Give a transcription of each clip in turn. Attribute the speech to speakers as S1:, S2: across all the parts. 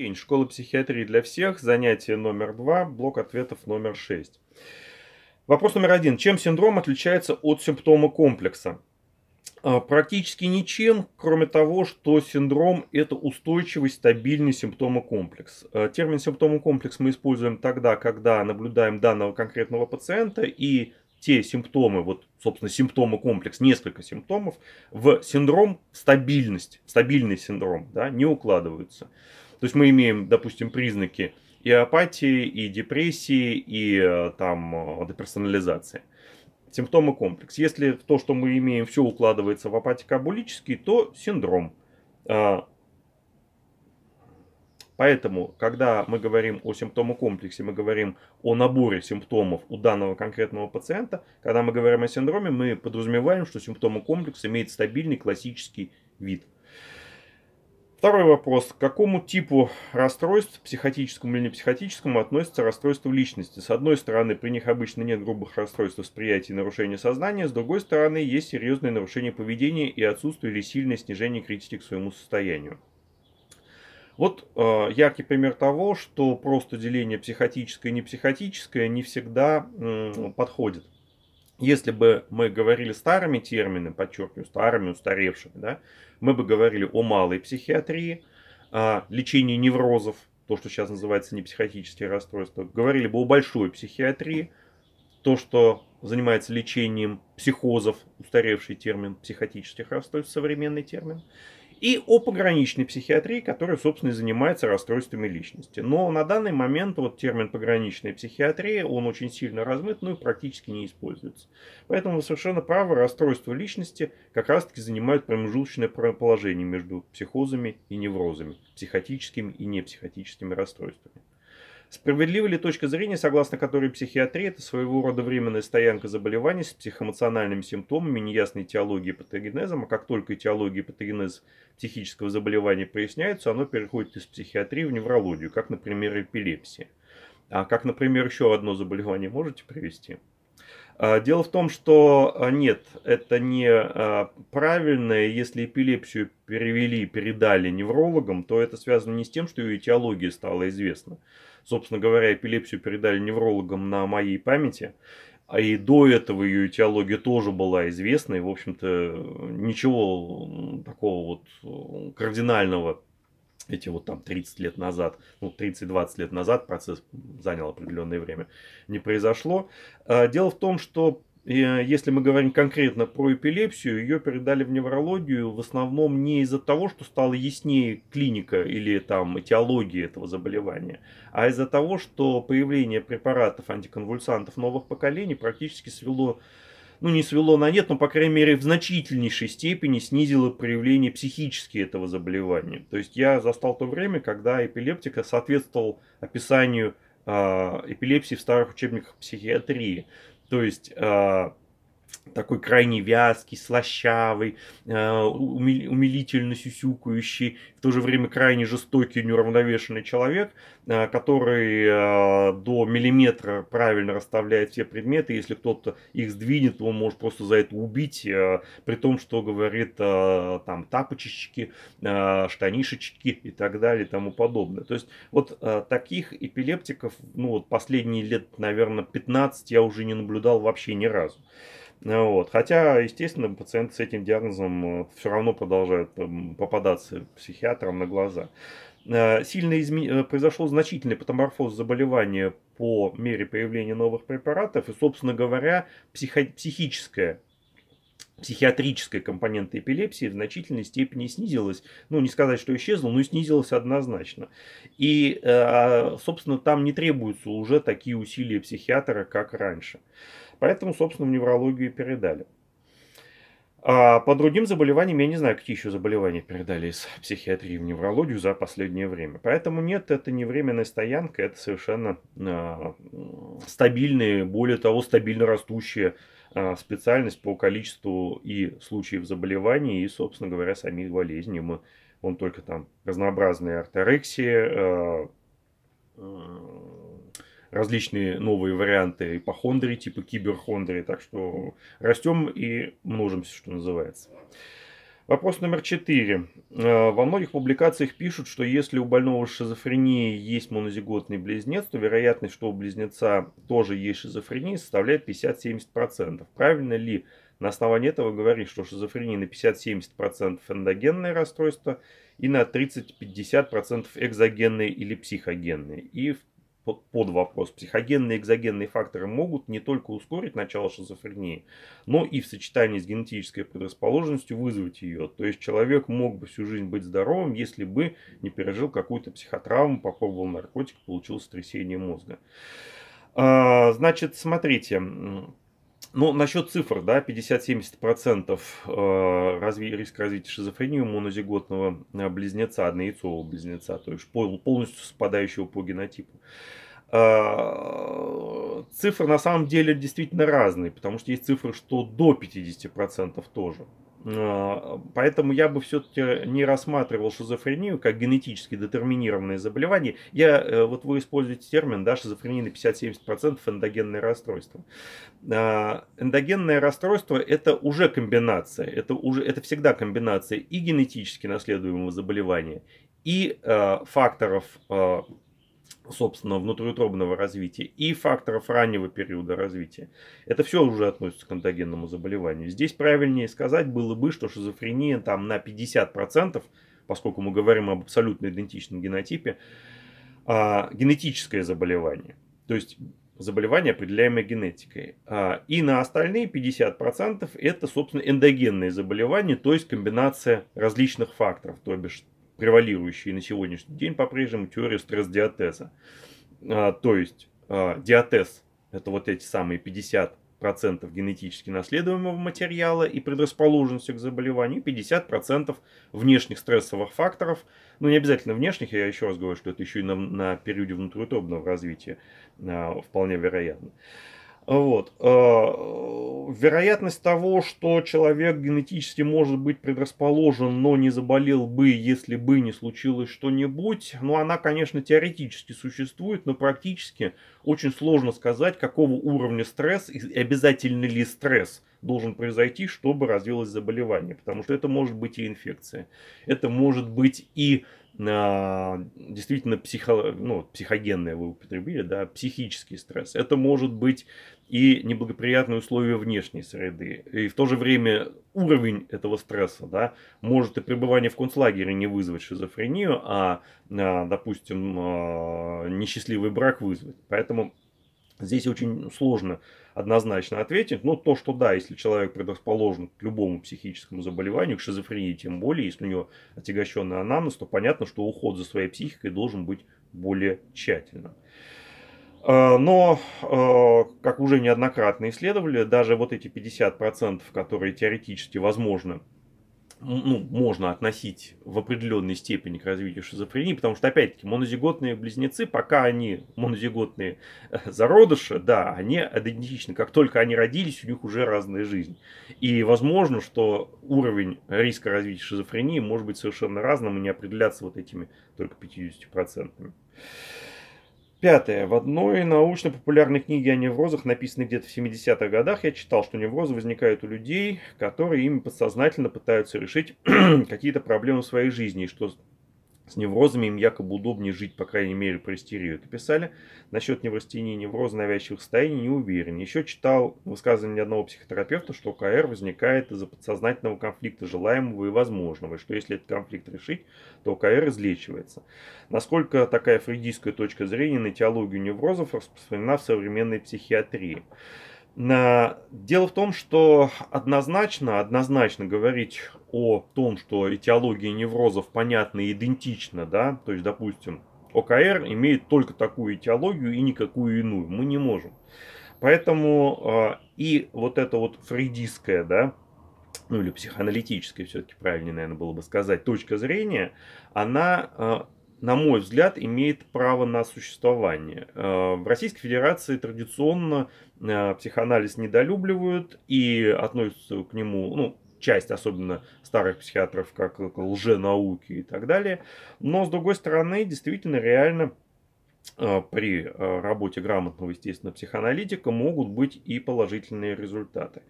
S1: День. Школа психиатрии для всех. Занятие номер два. Блок ответов номер шесть. Вопрос номер один. Чем синдром отличается от симптома комплекса? А, практически ничем, кроме того, что синдром – это устойчивый, стабильный симптомо-комплекс. А, термин симптомо-комплекс мы используем тогда, когда наблюдаем данного конкретного пациента и те симптомы, вот, собственно, симптомы комплекс, несколько симптомов, в синдром стабильность, стабильный синдром, да, не укладываются. То есть мы имеем, допустим, признаки и апатии, и депрессии, и э, там э, деперсонализации. Симптомы комплекс. Если то, что мы имеем, все укладывается в апатико-абулический, то синдром. А, поэтому, когда мы говорим о симптомокомплексе, мы говорим о наборе симптомов у данного конкретного пациента. Когда мы говорим о синдроме, мы подразумеваем, что симптомокомплекс имеет стабильный классический вид – Второй вопрос. К какому типу расстройств, психотическому или непсихотическому, относится расстройство личности? С одной стороны, при них обычно нет грубых расстройств восприятия и нарушения сознания, с другой стороны, есть серьезные нарушения поведения и отсутствие или сильное снижение критики к своему состоянию. Вот э, яркий пример того, что просто деление психотическое и непсихотическое не всегда э, подходит. Если бы мы говорили старыми терминами, подчеркиваю, старыми, устаревшими, да, мы бы говорили о малой психиатрии, о лечении неврозов, то, что сейчас называется непсихотические расстройства, говорили бы о большой психиатрии, то, что занимается лечением психозов, устаревший термин психотических расстройств, современный термин, и о пограничной психиатрии, которая, собственно, и занимается расстройствами личности. Но на данный момент вот термин пограничная психиатрия, он очень сильно размыт, ну и практически не используется. Поэтому вы совершенно правы, расстройства личности как раз-таки занимают промежуточное положение между психозами и неврозами, психотическими и непсихотическими расстройствами. Справедлива ли точка зрения, согласно которой психиатрия – это своего рода временная стоянка заболеваний с психоэмоциональными симптомами, неясной теологией и патогенезом, а как только теология и патогенез психического заболевания проясняется, оно переходит из психиатрии в неврологию, как, например, эпилепсия. А как, например, еще одно заболевание можете привести? А, дело в том, что а, нет, это не а, правильно. Если эпилепсию перевели, передали неврологам, то это связано не с тем, что ее этиология стала известна. Собственно говоря, эпилепсию передали неврологам на моей памяти. И до этого ее этиология тоже была известна, и, в общем-то, ничего такого вот кардинального эти вот там 30 лет назад, ну 30-20 лет назад, процесс занял определенное время, не произошло. А, дело в том, что э, если мы говорим конкретно про эпилепсию, ее передали в неврологию в основном не из-за того, что стала яснее клиника или там этиология этого заболевания, а из-за того, что появление препаратов антиконвульсантов новых поколений практически свело ну не свело на нет, но по крайней мере в значительнейшей степени снизило проявление психически этого заболевания. То есть я застал то время, когда эпилептика соответствовал описанию э, эпилепсии в старых учебниках психиатрии. То есть э, такой крайне вязкий, слащавый, э, умилительно сюсюкающий, в то же время крайне жестокий, неуравновешенный человек, э, который э, до миллиметра правильно расставляет все предметы. Если кто-то их сдвинет, то он может просто за это убить, при том, что говорит там тапочечки, штанишечки и так далее и тому подобное. То есть вот таких эпилептиков, ну вот последние лет, наверное, 15 я уже не наблюдал вообще ни разу. Вот. Хотя, естественно, пациенты с этим диагнозом э, все равно продолжают эм, попадаться психиатрам на глаза. Э, сильно изме... Э, произошел значительный патоморфоз заболевания по мере появления новых препаратов. И, собственно говоря, психо... психическая, психиатрическая компонента эпилепсии в значительной степени снизилась. Ну, не сказать, что исчезла, но снизилась однозначно. И, собственно, там не требуются уже такие усилия психиатра, как раньше. Поэтому, собственно, в неврологию передали. А по другим заболеваниям, я не знаю, какие еще заболевания передали из психиатрии в неврологию за последнее время. Поэтому нет, это не временная стоянка, это совершенно э, стабильные, более того, стабильно растущая э, специальность по количеству и случаев заболеваний, и, собственно говоря, самих болезней. Мы, он только там разнообразные орторексии, э, а, э, а, различные новые варианты ипохондрии, типа киберхондрии. Так что растем и множимся, что называется. Вопрос номер четыре. Э, во многих публикациях пишут, что если у больного шизофрении есть монозиготный близнец, то вероятность, что у близнеца тоже есть шизофрения, составляет 50-70%. Правильно ли на основании этого говорить, что шизофрения на 50-70% эндогенное расстройство и на 30-50% экзогенное или психогенное? И в под вопрос. Психогенные и экзогенные факторы могут не только ускорить начало шизофрении, но и в сочетании с генетической предрасположенностью вызвать ее. То есть человек мог бы всю жизнь быть здоровым, если бы не пережил какую-то психотравму, попробовал наркотик, получил сотрясение мозга. А, значит, смотрите, ну, насчет цифр, да, 50-70% э, разви... риск развития шизофрении у монозиготного э, близнеца, однояйцового близнеца, то есть полностью совпадающего по генотипу. Э, цифры на самом деле действительно разные, потому что есть цифры, что до 50% тоже. А, поэтому я бы все-таки не рассматривал шизофрению как генетически детерминированное заболевание. Я, э, вот вы используете термин, да, шизофрения на 50-70% эндогенное расстройство. А, эндогенное расстройство это уже комбинация, это, уже, это всегда комбинация и генетически наследуемого заболевания, и э, факторов э, собственно, внутриутробного развития и факторов раннего периода развития. Это все уже относится к эндогенному заболеванию. Здесь правильнее сказать было бы, что шизофрения там на 50%, поскольку мы говорим об абсолютно идентичном генотипе, а, генетическое заболевание. То есть заболевание, определяемое генетикой. А, и на остальные 50% это, собственно, эндогенные заболевания, то есть комбинация различных факторов, то бишь превалирующей на сегодняшний день по-прежнему теория стресс-диатеза. А, то есть а, диатез – это вот эти самые 50 50% генетически наследуемого материала и предрасположенности к заболеванию, 50% внешних стрессовых факторов. Ну, не обязательно внешних, я еще раз говорю, что это еще и на, на периоде внутриутробного развития а, вполне вероятно. Вот. А, вероятность того, что человек генетически может быть предрасположен, но не заболел бы, если бы не случилось что-нибудь, ну она, конечно, теоретически существует, но практически очень сложно сказать, какого уровня стресс и обязательно ли стресс должен произойти, чтобы развилось заболевание, потому что это может быть и инфекция, это может быть и действительно психо, ну, психогенное вы употребили, да, психический стресс. Это может быть и неблагоприятные условия внешней среды. И в то же время уровень этого стресса да, может и пребывание в концлагере не вызвать шизофрению, а, а допустим, а, несчастливый брак вызвать. Поэтому Здесь очень сложно однозначно ответить. Но то, что да, если человек предрасположен к любому психическому заболеванию, к шизофрении тем более, если у него отягощенный анамнез, то понятно, что уход за своей психикой должен быть более тщательным. А, но, а, как уже неоднократно исследовали, даже вот эти 50%, которые теоретически возможны ну, можно относить в определенной степени к развитию шизофрении, потому что, опять-таки, монозиготные близнецы, пока они монозиготные э, зародыши, да, они идентичны. Как только они родились, у них уже разная жизнь. И возможно, что уровень риска развития шизофрении может быть совершенно разным и не определяться вот этими только 50%. Пятое. В одной научно-популярной книге о неврозах, написанной где-то в 70-х годах, я читал, что неврозы возникают у людей, которые ими подсознательно пытаются решить какие-то проблемы в своей жизни, и что с неврозами им якобы удобнее жить, по крайней мере, про истерию это писали. Насчет неврастении невроза навязчивых состояний не уверен. Еще читал высказывание одного психотерапевта, что КР возникает из-за подсознательного конфликта желаемого и возможного, и что если этот конфликт решить, то КР излечивается. Насколько такая фрейдистская точка зрения на теологию неврозов распространена в современной психиатрии? Дело в том, что однозначно, однозначно говорить о том, что этиология неврозов понятна и идентична, да, то есть, допустим, ОКР имеет только такую этиологию и никакую иную, мы не можем. Поэтому э, и вот это вот фрейдистское, да, ну или психоаналитическое, все-таки правильнее, наверное, было бы сказать, точка зрения, она э, на мой взгляд, имеет право на существование. А, в Российской Федерации традиционно психоанализ недолюбливают и относятся к нему, ну, часть, особенно старых психиатров, как лженауки и так далее. Но, с другой стороны, действительно, реально э, при э, работе грамотного, естественно, психоаналитика могут быть и положительные результаты.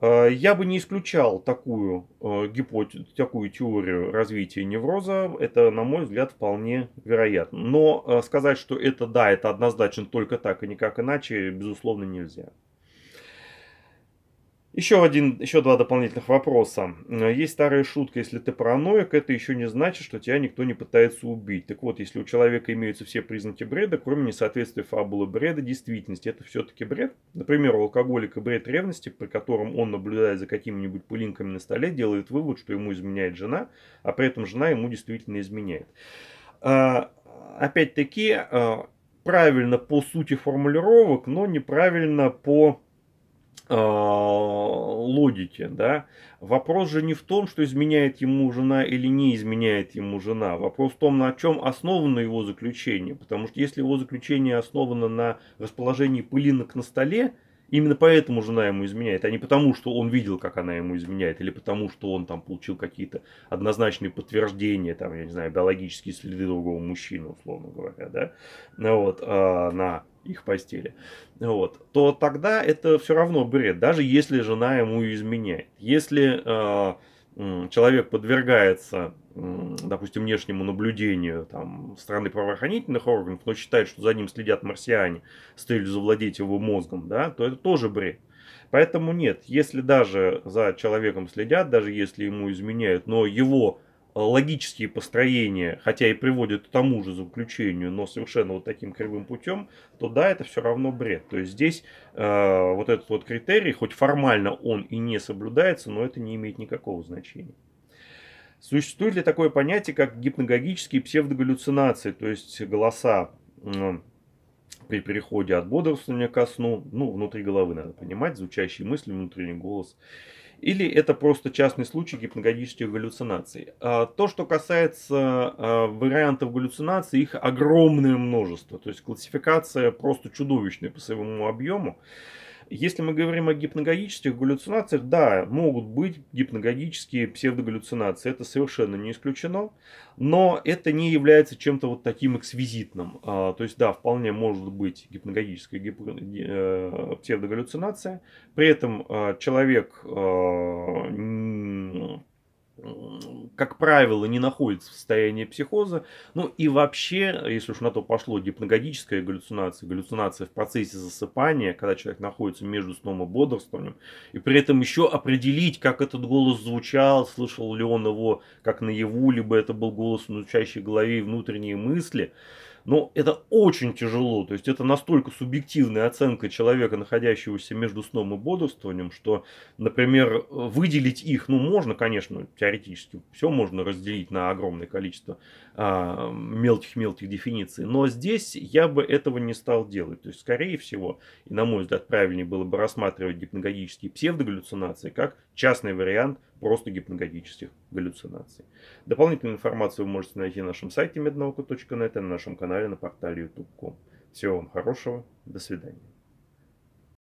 S1: Э, я бы не исключал такую гипотезу, такую теорию развития невроза. Это, на мой взгляд, вполне вероятно. Но сказать, что это да, это однозначно только так и никак иначе, безусловно, нельзя. Еще, один, еще два дополнительных вопроса. Э, есть старая шутка, если ты параноик, это еще не значит, что тебя никто не пытается убить. Так вот, если у человека имеются все признаки бреда, кроме несоответствия фабулы бреда действительности, это все-таки бред. Например, у алкоголика бред ревности, при котором он, наблюдает за какими-нибудь пылинками на столе, делает вывод, что ему изменяет жена, а при этом жена ему действительно изменяет. А, опять-таки, э, правильно по сути формулировок, но неправильно по Э, логике, да. Вопрос же не в том, что изменяет ему жена или не изменяет ему жена. Вопрос в том, на чем основано его заключение. Потому что если его заключение основано на расположении пылинок на столе, именно поэтому жена ему изменяет, а не потому, что он видел, как она ему изменяет, или потому, что он там получил какие-то однозначные подтверждения, там, я не знаю, биологические следы другого мужчины, условно говоря, да, ну вот, э, на их постели, вот, то тогда это все равно бред, даже если жена ему изменяет. Если э, человек подвергается, допустим, внешнему наблюдению там, страны правоохранительных органов, но считает, что за ним следят марсиане с целью завладеть его мозгом, да, то это тоже бред. Поэтому нет, если даже за человеком следят, даже если ему изменяют, но его логические построения, хотя и приводят к тому же заключению, но совершенно вот таким кривым путем, то да, это все равно бред. То есть здесь э, вот этот вот критерий, хоть формально он и не соблюдается, но это не имеет никакого значения. Существует ли такое понятие, как гипногогические псевдогаллюцинации, то есть голоса э, при переходе от бодрствования ко сну, ну, внутри головы надо понимать, звучащие мысли, внутренний голос – или это просто частный случай гипногогических галлюцинаций. А, то, что касается а, вариантов галлюцинаций, их огромное множество. То есть классификация просто чудовищная по своему объему. Если мы говорим о гипногогических галлюцинациях, да, могут быть гипногогические псевдогаллюцинации, это совершенно не исключено, но это не является чем-то вот таким эксвизитным. А, то есть, да, вполне может быть гипногогическая гип... Э, псевдогаллюцинация, при этом а, человек а, как правило, не находится в состоянии психоза. Ну и вообще, если уж на то пошло, гипногогическая галлюцинация, галлюцинация в процессе засыпания, когда человек находится между сном и бодрствованием, и при этом еще определить, как этот голос звучал, слышал ли он его как наяву, либо это был голос, внучащий в голове и внутренние мысли – но это очень тяжело, то есть это настолько субъективная оценка человека, находящегося между сном и бодрствованием, что, например, выделить их, ну, можно, конечно, теоретически, все можно разделить на огромное количество мелких-мелких а, дефиниций, но здесь я бы этого не стал делать. То есть, скорее всего, и на мой взгляд, правильнее было бы рассматривать гипногогические псевдогаллюцинации как частный вариант просто гипногогических галлюцинаций. Дополнительную информацию вы можете найти на нашем сайте mednauku.net и на нашем канале на портале youtube.com. Всего вам хорошего, до свидания.